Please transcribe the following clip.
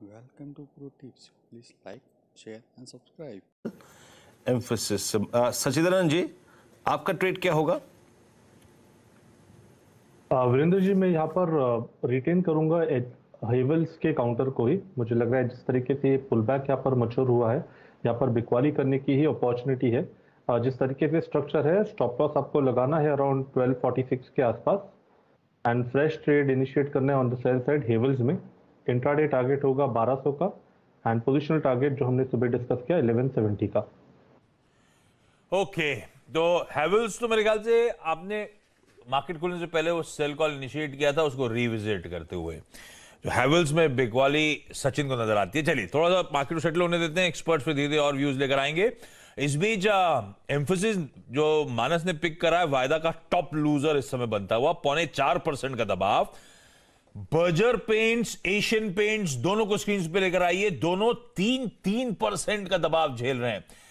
Welcome to Pro Tips. Please like, share and subscribe. Emphasis. Uh, Sachidanand जी आपका trade क्या होगा Virendra uh, जी मैं यहाँ पर रिटेन करूंगा हेवल्स के काउंटर को ही मुझे लग रहा है जिस तरीके से पुल बैक यहाँ पर मच्योर हुआ है यहाँ पर बिकवाली करने की ही अपॉर्चुनिटी है uh, जिस तरीके से स्ट्रक्चर है स्टॉप लॉस आपको लगाना है अराउंड 1246 के आसपास एंड फ्रेश ट्रेड इनिशिएट करना है on the sell side Havells में इंट्राडे टारगेट होगा 1200 का एंड पोजिशनल टारगेट जो हमने सुबह डिस्कस किया 1170 का ओके तो हैवल्स तो मेरे ख्याल से आपने मार्केट खुलने से पहले वो सेल कॉल इनिशिएट किया था उसको रिविजिट करते हुए जो तो हैवल्स में बिगवाली सचिन को नजर आती है चलिए थोड़ा सा मार्केट सेटल होने देते हैं एक्सपर्ट्स पे धीरे धीरे और व्यूज लेकर आएंगे इस बीच एम्फोसिस uh, जो मानस ने पिक करा है वायदा का टॉप लूजर इस समय बनता हुआ पौने चार परसेंट का दबाव बर्जर पेंट्स एशियन पेंट्स दोनों को स्क्रीन पे लेकर आइए दोनों तीन तीन परसेंट का दबाव झेल रहे हैं